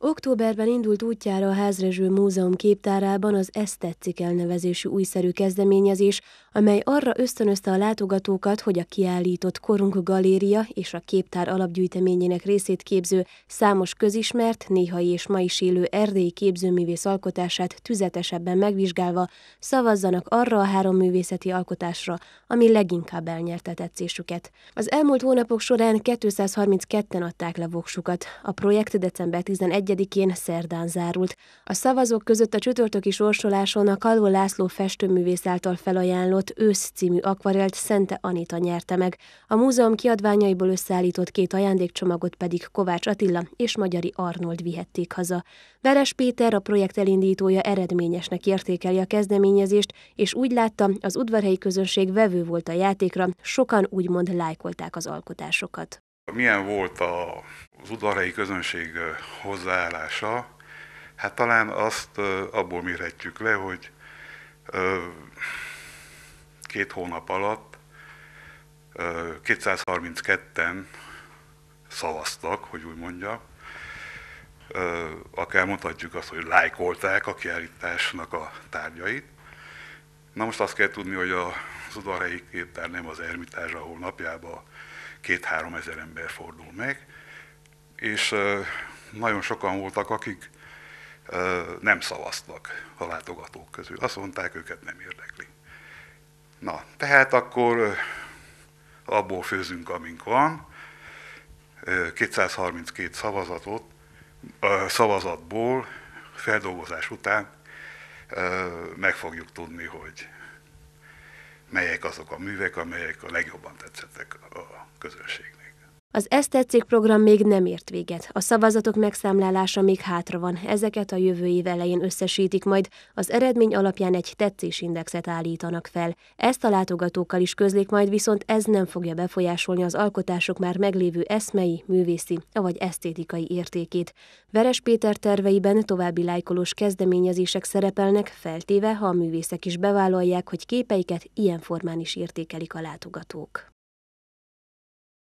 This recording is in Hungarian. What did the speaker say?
Októberben indult útjára a Házrezső Múzeum képtárában az Ezt tetszik elnevezésű újszerű kezdeményezés, amely arra ösztönözte a látogatókat, hogy a kiállított Korunk Galéria és a képtár alapgyűjteményének részét képző számos közismert, néhai és mai is élő erdélyi képzőművész alkotását tüzetesebben megvizsgálva szavazzanak arra a három művészeti alkotásra, ami leginkább elnyerte tetszésüket. Az elmúlt hónapok során 232-en adták le voksukat. A projekt december 11 21-én szerdán zárult. A szavazók között a csütörtöki sorsoláson a Kaló László festőművész által felajánlott Ősz című akvarelt Szente Anita nyerte meg. A múzeum kiadványaiból összeállított két ajándékcsomagot pedig Kovács Attila és Magyari Arnold vihették haza. Veres Péter, a projekt elindítója eredményesnek értékeli a kezdeményezést, és úgy látta, az udvarhelyi közönség vevő volt a játékra, sokan úgymond lájkolták az alkotásokat. Milyen volt a, az udvarhelyi közönség hozzáállása? Hát talán azt abból mérhetjük le, hogy két hónap alatt 232-en szavaztak, hogy úgy mondja, Akár mondhatjuk azt, hogy lájkolták a kiállításnak a tárgyait. Na most azt kell tudni, hogy az udvarhelyi képtár nem az Ermitázs, ahol napjában két-három ezer ember fordul meg, és nagyon sokan voltak, akik nem szavaztak a látogatók közül. Azt mondták, őket nem érdekli. Na, tehát akkor abból főzünk, amink van. 232 szavazatot, szavazatból feldolgozás után meg fogjuk tudni, hogy melyek azok a művek, amelyek a legjobban tetszettek közönségnek. Az Ezt tetszik program még nem ért véget. A szavazatok megszámlálása még hátra van. Ezeket a jövő év elején összesítik majd. Az eredmény alapján egy tetszésindexet állítanak fel. Ezt a látogatókkal is közlik majd, viszont ez nem fogja befolyásolni az alkotások már meglévő eszmei, művészi, vagy esztétikai értékét. Veres Péter terveiben további lájkolós kezdeményezések szerepelnek, feltéve, ha a művészek is bevállalják, hogy képeiket ilyen formán is értékelik a látogatók.